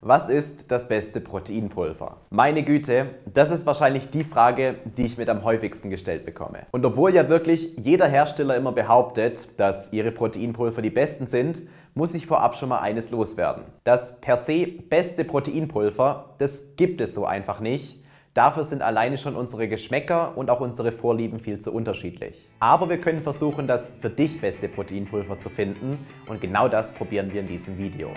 Was ist das beste Proteinpulver? Meine Güte, das ist wahrscheinlich die Frage, die ich mit am häufigsten gestellt bekomme. Und obwohl ja wirklich jeder Hersteller immer behauptet, dass ihre Proteinpulver die besten sind, muss ich vorab schon mal eines loswerden. Das per se beste Proteinpulver, das gibt es so einfach nicht. Dafür sind alleine schon unsere Geschmäcker und auch unsere Vorlieben viel zu unterschiedlich. Aber wir können versuchen, das für dich beste Proteinpulver zu finden und genau das probieren wir in diesem Video.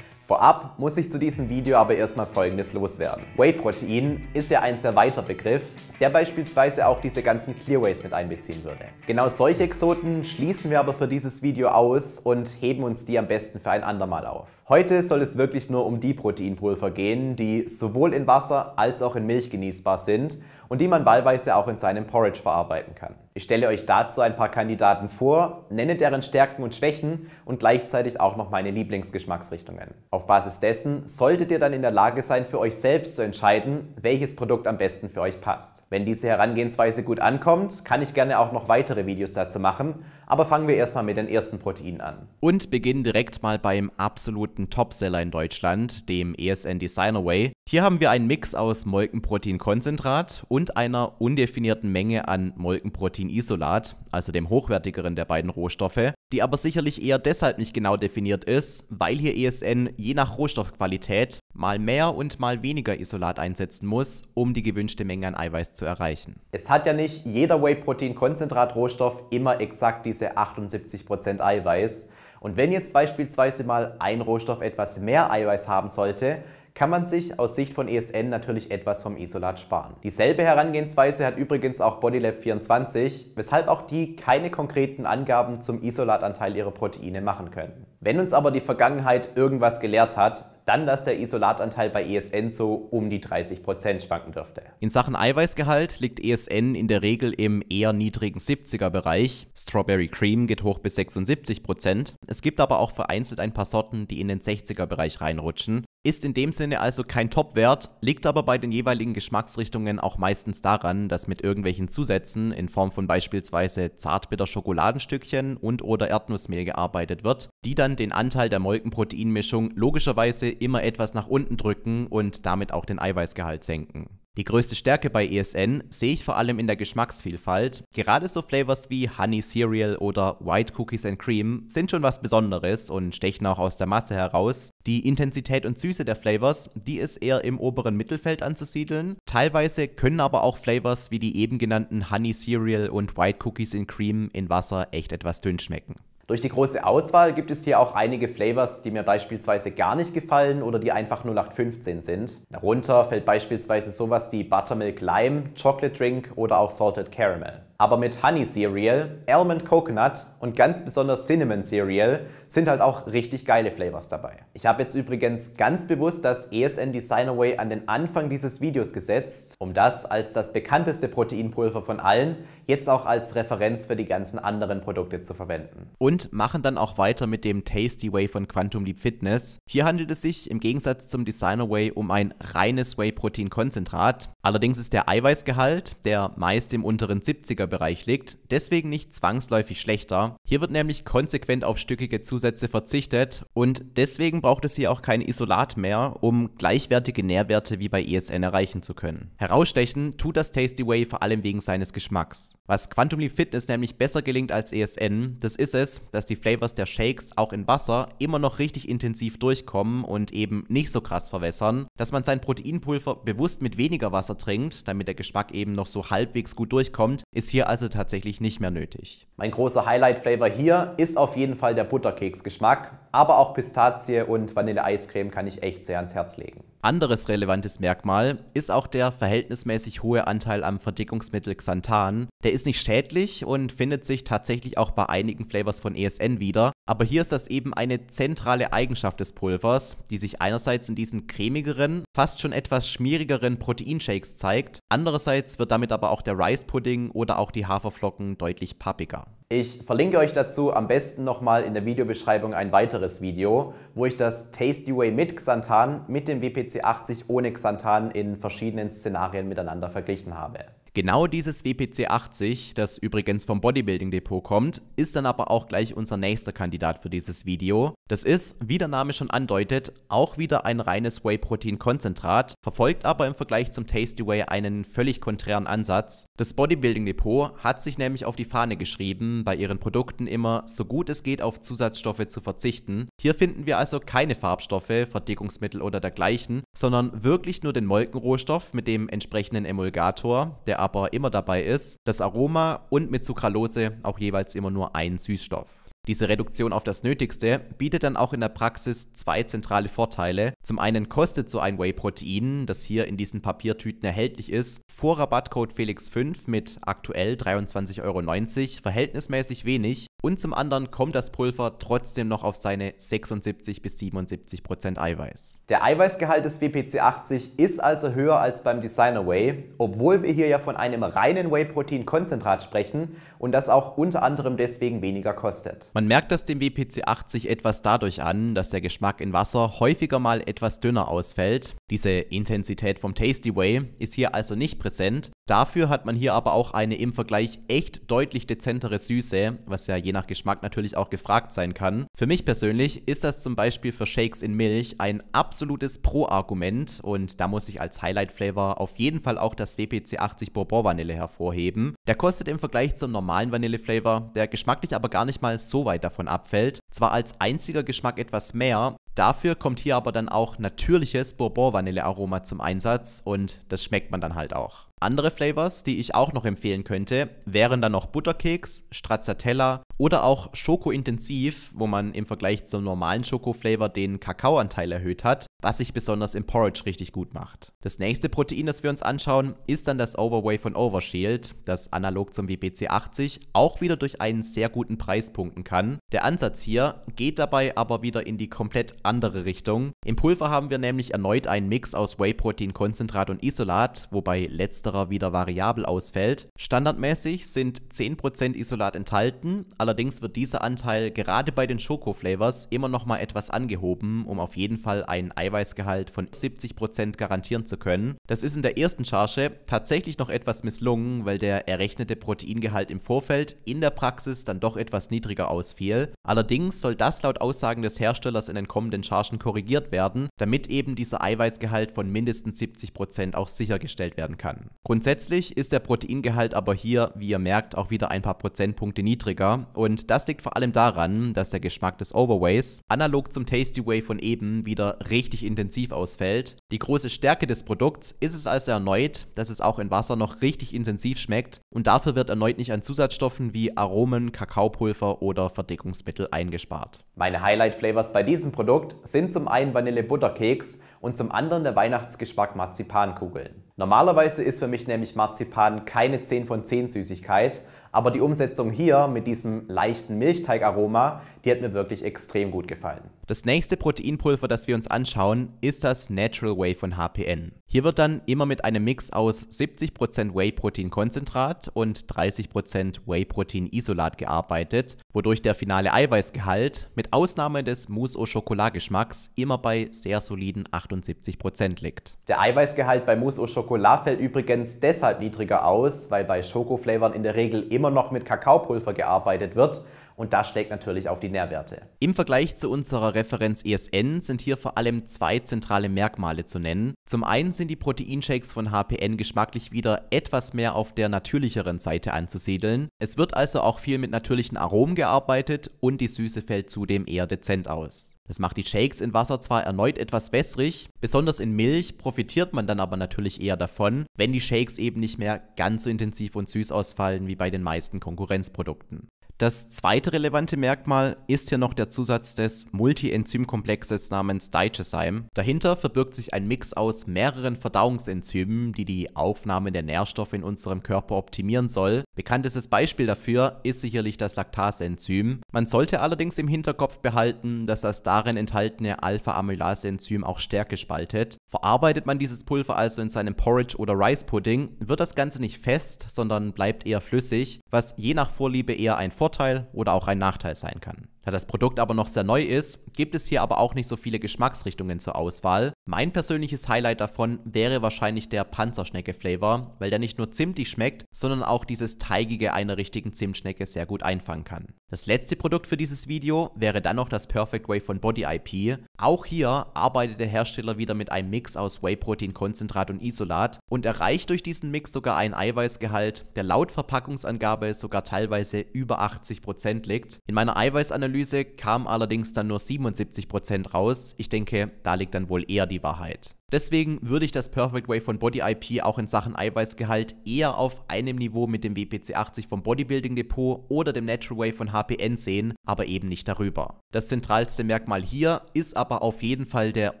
Vorab muss ich zu diesem Video aber erstmal folgendes loswerden. Whey-Protein ist ja ein sehr weiter Begriff, der beispielsweise auch diese ganzen Clearways mit einbeziehen würde. Genau solche Exoten schließen wir aber für dieses Video aus und heben uns die am besten für ein andermal auf. Heute soll es wirklich nur um die Proteinpulver gehen, die sowohl in Wasser als auch in Milch genießbar sind und die man wahlweise auch in seinem Porridge verarbeiten kann. Ich stelle euch dazu ein paar Kandidaten vor, nenne deren Stärken und Schwächen und gleichzeitig auch noch meine Lieblingsgeschmacksrichtungen. Auf Basis dessen solltet ihr dann in der Lage sein, für euch selbst zu entscheiden, welches Produkt am besten für euch passt. Wenn diese Herangehensweise gut ankommt, kann ich gerne auch noch weitere Videos dazu machen, aber fangen wir erstmal mit den ersten Proteinen an. Und beginnen direkt mal beim absoluten Topseller in Deutschland, dem ESN Designer Way. Hier haben wir einen Mix aus Molkenproteinkonzentrat und und einer undefinierten Menge an Molkenproteinisolat, also dem hochwertigeren der beiden Rohstoffe, die aber sicherlich eher deshalb nicht genau definiert ist, weil hier ESN je nach Rohstoffqualität mal mehr und mal weniger Isolat einsetzen muss, um die gewünschte Menge an Eiweiß zu erreichen. Es hat ja nicht jeder Whey-Protein-Konzentrat-Rohstoff immer exakt diese 78% Eiweiß. Und wenn jetzt beispielsweise mal ein Rohstoff etwas mehr Eiweiß haben sollte, kann man sich aus Sicht von ESN natürlich etwas vom Isolat sparen. Dieselbe Herangehensweise hat übrigens auch Bodylab24, weshalb auch die keine konkreten Angaben zum Isolatanteil ihrer Proteine machen können. Wenn uns aber die Vergangenheit irgendwas gelehrt hat, dann, dass der Isolatanteil bei ESN so um die 30% schwanken dürfte. In Sachen Eiweißgehalt liegt ESN in der Regel im eher niedrigen 70er-Bereich. Strawberry Cream geht hoch bis 76%. Es gibt aber auch vereinzelt ein paar Sorten, die in den 60er-Bereich reinrutschen. Ist in dem Sinne also kein Top-Wert, liegt aber bei den jeweiligen Geschmacksrichtungen auch meistens daran, dass mit irgendwelchen Zusätzen in Form von beispielsweise zartbitter Schokoladenstückchen und oder Erdnussmehl gearbeitet wird, die dann den Anteil der Molkenproteinmischung logischerweise immer etwas nach unten drücken und damit auch den Eiweißgehalt senken. Die größte Stärke bei ESN sehe ich vor allem in der Geschmacksvielfalt. Gerade so Flavors wie Honey Cereal oder White Cookies and Cream sind schon was Besonderes und stechen auch aus der Masse heraus. Die Intensität und Süße der Flavors, die ist eher im oberen Mittelfeld anzusiedeln. Teilweise können aber auch Flavors wie die eben genannten Honey Cereal und White Cookies and Cream in Wasser echt etwas dünn schmecken. Durch die große Auswahl gibt es hier auch einige Flavors, die mir beispielsweise gar nicht gefallen oder die einfach 0815 sind. Darunter fällt beispielsweise sowas wie Buttermilk Lime, Chocolate Drink oder auch Salted Caramel. Aber mit Honey Cereal, Almond Coconut und ganz besonders Cinnamon Cereal sind halt auch richtig geile Flavors dabei. Ich habe jetzt übrigens ganz bewusst das ESN Designerway an den Anfang dieses Videos gesetzt, um das als das bekannteste Proteinpulver von allen jetzt auch als Referenz für die ganzen anderen Produkte zu verwenden. Und machen dann auch weiter mit dem Tasty Way von Quantum Leap Fitness. Hier handelt es sich im Gegensatz zum Designer Way um ein reines Whey-Protein-Konzentrat. Allerdings ist der Eiweißgehalt, der meist im unteren 70er Bereich liegt, deswegen nicht zwangsläufig schlechter. Hier wird nämlich konsequent auf stückige Zusätze verzichtet und deswegen braucht es hier auch kein Isolat mehr, um gleichwertige Nährwerte wie bei ESN erreichen zu können. Herausstechen tut das Tasty Way vor allem wegen seines Geschmacks. Was Quantum Leap Fitness nämlich besser gelingt als ESN, das ist es, dass die Flavors der Shakes auch in Wasser immer noch richtig intensiv durchkommen und eben nicht so krass verwässern, dass man sein Proteinpulver bewusst mit weniger Wasser trinkt, damit der Geschmack eben noch so halbwegs gut durchkommt, ist hier hier also tatsächlich nicht mehr nötig. Mein großer Highlight-Flavor hier ist auf jeden Fall der Butterkeksgeschmack, aber auch Pistazie und Vanilleeiscreme kann ich echt sehr ans Herz legen. Anderes relevantes Merkmal ist auch der verhältnismäßig hohe Anteil am Verdickungsmittel Xanthan. Der ist nicht schädlich und findet sich tatsächlich auch bei einigen Flavors von ESN wieder, aber hier ist das eben eine zentrale Eigenschaft des Pulvers, die sich einerseits in diesen cremigeren, fast schon etwas schmierigeren Proteinshakes zeigt, andererseits wird damit aber auch der Rice Pudding oder auch die Haferflocken deutlich pappiger. Ich verlinke euch dazu am besten nochmal in der Videobeschreibung ein weiteres Video, wo ich das Tasty Way mit Xanthan mit dem WPC80 ohne Xanthan in verschiedenen Szenarien miteinander verglichen habe. Genau dieses WPC 80, das übrigens vom Bodybuilding Depot kommt, ist dann aber auch gleich unser nächster Kandidat für dieses Video. Das ist, wie der Name schon andeutet, auch wieder ein reines Whey-Protein-Konzentrat, verfolgt aber im Vergleich zum Tasty Whey einen völlig konträren Ansatz. Das Bodybuilding Depot hat sich nämlich auf die Fahne geschrieben, bei ihren Produkten immer so gut es geht auf Zusatzstoffe zu verzichten. Hier finden wir also keine Farbstoffe, Verdickungsmittel oder dergleichen, sondern wirklich nur den Molkenrohstoff mit dem entsprechenden Emulgator, der aber immer dabei ist, das Aroma und mit Sucralose auch jeweils immer nur einen Süßstoff. Diese Reduktion auf das Nötigste bietet dann auch in der Praxis zwei zentrale Vorteile. Zum einen kostet so ein Whey-Protein, das hier in diesen Papiertüten erhältlich ist, vor Rabattcode Felix5 mit aktuell 23,90 Euro verhältnismäßig wenig und zum anderen kommt das Pulver trotzdem noch auf seine 76 bis 77 Prozent Eiweiß. Der Eiweißgehalt des WPC80 ist also höher als beim Designer Whey, obwohl wir hier ja von einem reinen Whey-Protein-Konzentrat sprechen und das auch unter anderem deswegen weniger kostet. Man merkt das dem WPC80 etwas dadurch an, dass der Geschmack in Wasser häufiger mal etwas dünner ausfällt. Diese Intensität vom Tasty Whey ist hier also nicht präsent Dafür hat man hier aber auch eine im Vergleich echt deutlich dezentere Süße, was ja je nach Geschmack natürlich auch gefragt sein kann. Für mich persönlich ist das zum Beispiel für Shakes in Milch ein absolutes Pro-Argument und da muss ich als Highlight-Flavor auf jeden Fall auch das WPC 80 Bourbon Vanille hervorheben. Der kostet im Vergleich zum normalen Vanille-Flavor, der geschmacklich aber gar nicht mal so weit davon abfällt. Zwar als einziger Geschmack etwas mehr, Dafür kommt hier aber dann auch natürliches Bourbon-Vanille-Aroma zum Einsatz und das schmeckt man dann halt auch. Andere Flavors, die ich auch noch empfehlen könnte, wären dann noch Butterkeks, Stracciatella, oder auch Schokointensiv, wo man im Vergleich zum normalen Schokoflavor den Kakaoanteil erhöht hat, was sich besonders im Porridge richtig gut macht. Das nächste Protein, das wir uns anschauen, ist dann das Overway von Overshield, das analog zum WPC80 auch wieder durch einen sehr guten Preis punkten kann. Der Ansatz hier geht dabei aber wieder in die komplett andere Richtung. Im Pulver haben wir nämlich erneut einen Mix aus Whey-Protein-Konzentrat und Isolat, wobei letzterer wieder variabel ausfällt. Standardmäßig sind 10% Isolat enthalten, allerdings Allerdings wird dieser Anteil gerade bei den Schokoflavors immer noch mal etwas angehoben, um auf jeden Fall einen Eiweißgehalt von 70% garantieren zu können. Das ist in der ersten Charge tatsächlich noch etwas misslungen, weil der errechnete Proteingehalt im Vorfeld in der Praxis dann doch etwas niedriger ausfiel. Allerdings soll das laut Aussagen des Herstellers in den kommenden Chargen korrigiert werden, damit eben dieser Eiweißgehalt von mindestens 70% auch sichergestellt werden kann. Grundsätzlich ist der Proteingehalt aber hier, wie ihr merkt, auch wieder ein paar Prozentpunkte niedriger und das liegt vor allem daran, dass der Geschmack des Overways analog zum Tasty Way von eben wieder richtig intensiv ausfällt. Die große Stärke des Produkts ist es also erneut, dass es auch in Wasser noch richtig intensiv schmeckt und dafür wird erneut nicht an Zusatzstoffen wie Aromen, Kakaopulver oder Verdickungsmittel eingespart. Meine Highlight-Flavors bei diesem Produkt sind zum einen Vanille-Butterkeks und zum anderen der Weihnachtsgeschmack Marzipankugeln. Normalerweise ist für mich nämlich Marzipan keine 10 von 10 Süßigkeit, aber die Umsetzung hier mit diesem leichten Milchteigaroma, die hat mir wirklich extrem gut gefallen. Das nächste Proteinpulver, das wir uns anschauen, ist das Natural Whey von HPN. Hier wird dann immer mit einem Mix aus 70% Whey-Protein-Konzentrat und 30% Whey-Protein-Isolat gearbeitet, wodurch der finale Eiweißgehalt mit Ausnahme des Mousse au Chocolat Geschmacks immer bei sehr soliden 78% liegt. Der Eiweißgehalt bei Mousse au Chocolat fällt übrigens deshalb niedriger aus, weil bei Schokoflavern in der Regel immer immer noch mit Kakaopulver gearbeitet wird und das schlägt natürlich auf die Nährwerte. Im Vergleich zu unserer Referenz ESN sind hier vor allem zwei zentrale Merkmale zu nennen. Zum einen sind die Proteinshakes von HPN geschmacklich wieder etwas mehr auf der natürlicheren Seite anzusiedeln. Es wird also auch viel mit natürlichen Aromen gearbeitet und die Süße fällt zudem eher dezent aus. Das macht die Shakes in Wasser zwar erneut etwas wässrig, besonders in Milch profitiert man dann aber natürlich eher davon, wenn die Shakes eben nicht mehr ganz so intensiv und süß ausfallen wie bei den meisten Konkurrenzprodukten. Das zweite relevante Merkmal ist hier noch der Zusatz des Multienzymkomplexes namens Digeszyme. Dahinter verbirgt sich ein Mix aus mehreren Verdauungsenzymen, die die Aufnahme der Nährstoffe in unserem Körper optimieren soll. Bekanntestes Beispiel dafür ist sicherlich das Laktasenzym. Man sollte allerdings im Hinterkopf behalten, dass das darin enthaltene Alpha-Amylase-Enzym auch Stärke spaltet. Verarbeitet man dieses Pulver also in seinem Porridge oder Rice Pudding, wird das Ganze nicht fest, sondern bleibt eher flüssig was je nach Vorliebe eher ein Vorteil oder auch ein Nachteil sein kann. Da das Produkt aber noch sehr neu ist, gibt es hier aber auch nicht so viele Geschmacksrichtungen zur Auswahl. Mein persönliches Highlight davon wäre wahrscheinlich der Panzerschnecke-Flavor, weil der nicht nur zimtig schmeckt, sondern auch dieses Teigige einer richtigen Zimtschnecke sehr gut einfangen kann. Das letzte Produkt für dieses Video wäre dann noch das Perfect Way von Body IP. Auch hier arbeitet der Hersteller wieder mit einem Mix aus Whey-Protein-Konzentrat und Isolat und erreicht durch diesen Mix sogar einen Eiweißgehalt, der laut Verpackungsangabe sogar teilweise über 80% liegt. In meiner Eiweißanalyse Analyse kamen allerdings dann nur 77% raus. Ich denke, da liegt dann wohl eher die Wahrheit. Deswegen würde ich das Perfect Way von Body IP auch in Sachen Eiweißgehalt eher auf einem Niveau mit dem WPC 80 vom Bodybuilding Depot oder dem Natural Way von HPN sehen, aber eben nicht darüber. Das zentralste Merkmal hier ist aber auf jeden Fall der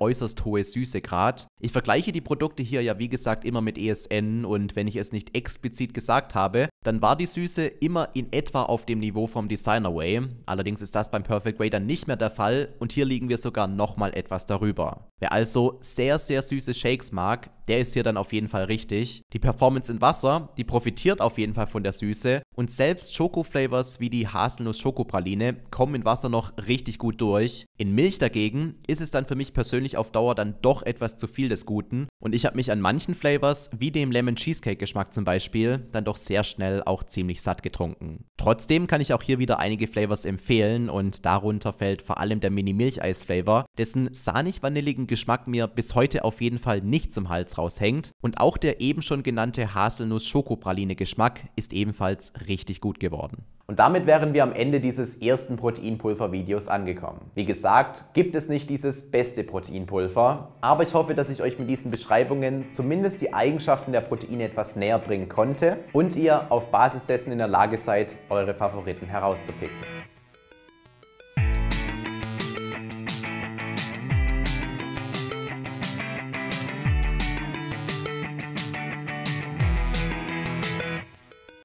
äußerst hohe Süßegrad. Ich vergleiche die Produkte hier ja wie gesagt immer mit ESN und wenn ich es nicht explizit gesagt habe, dann war die Süße immer in etwa auf dem Niveau vom Designer Way. Allerdings ist das beim Perfect Way dann nicht mehr der Fall und hier liegen wir sogar nochmal etwas darüber. Wer also sehr, sehr wer süße Shakes mag, der ist hier dann auf jeden Fall richtig. Die Performance in Wasser, die profitiert auf jeden Fall von der Süße und selbst Schokoflavors wie die Haselnuss-Schokopraline kommen in Wasser noch richtig gut durch. In Milch dagegen ist es dann für mich persönlich auf Dauer dann doch etwas zu viel des Guten und ich habe mich an manchen Flavors, wie dem Lemon Cheesecake Geschmack zum Beispiel, dann doch sehr schnell auch ziemlich satt getrunken. Trotzdem kann ich auch hier wieder einige Flavors empfehlen und darunter fällt vor allem der Mini-Milcheis-Flavor, dessen sahnig-vanilligen Geschmack mir bis heute auf jeden Fall nicht zum Hals draus hängt und auch der eben schon genannte Haselnuss-Schokopraline-Geschmack ist ebenfalls richtig gut geworden. Und damit wären wir am Ende dieses ersten Proteinpulver-Videos angekommen. Wie gesagt, gibt es nicht dieses beste Proteinpulver, aber ich hoffe, dass ich euch mit diesen Beschreibungen zumindest die Eigenschaften der Proteine etwas näher bringen konnte und ihr auf Basis dessen in der Lage seid, eure Favoriten herauszupicken.